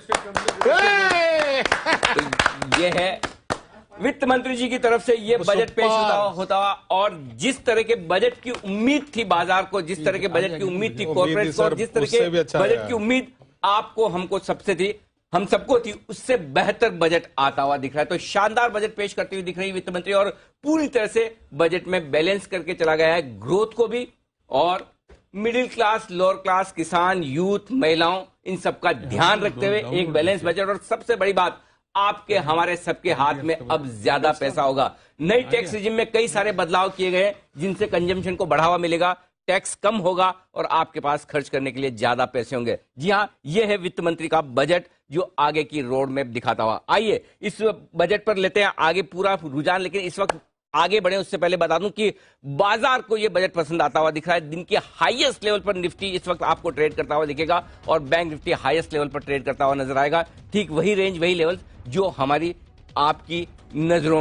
ये है वित्त मंत्री जी की तरफ से ये बजट पेश होता होता और जिस तरह के बजट की उम्मीद थी बाजार को जिस तरह के हाँ बजट हाँ की उम्मीद थी कॉर्पोरेट को जिस तरह के अच्छा बजट की उम्मीद आपको हमको सबसे थी हम सबको थी उससे बेहतर बजट आता हुआ दिख रहा है तो शानदार बजट पेश करते हुए दिख रही वित्त मंत्री और पूरी तरह से बजट में बैलेंस करके चला गया है ग्रोथ को भी और मिडिल क्लास लोअर क्लास किसान यूथ महिलाओं इन सबका हाँ, ध्यान हाँ, रखते हाँ, हुए एक बैलेंस बजट और सबसे बड़ी बात आपके हमारे सबके हाथ में अच्छा अब ज्यादा अच्छा पैसा होगा नई टैक्स अच्छा रिजिम में कई सारे बदलाव किए गए जिनसे कंजम्पशन को बढ़ावा मिलेगा टैक्स कम होगा और आपके पास खर्च करने के लिए ज्यादा पैसे होंगे जी हाँ यह है वित्त मंत्री का बजट जो आगे की रोड मैप दिखाता हुआ आइए इस बजट पर लेते हैं आगे पूरा रुझान लेकिन इस वक्त आगे बढ़े उससे पहले बता दूं कि बाजार को यह बजट पसंद आता हुआ दिख रहा है दिन के हाईएस्ट लेवल पर निफ्टी इस वक्त आपको ट्रेड करता हुआ दिखेगा और बैंक निफ्टी हाईएस्ट लेवल पर ट्रेड करता हुआ नजर आएगा ठीक वही रेंज वही लेवल जो हमारी आपकी नजरों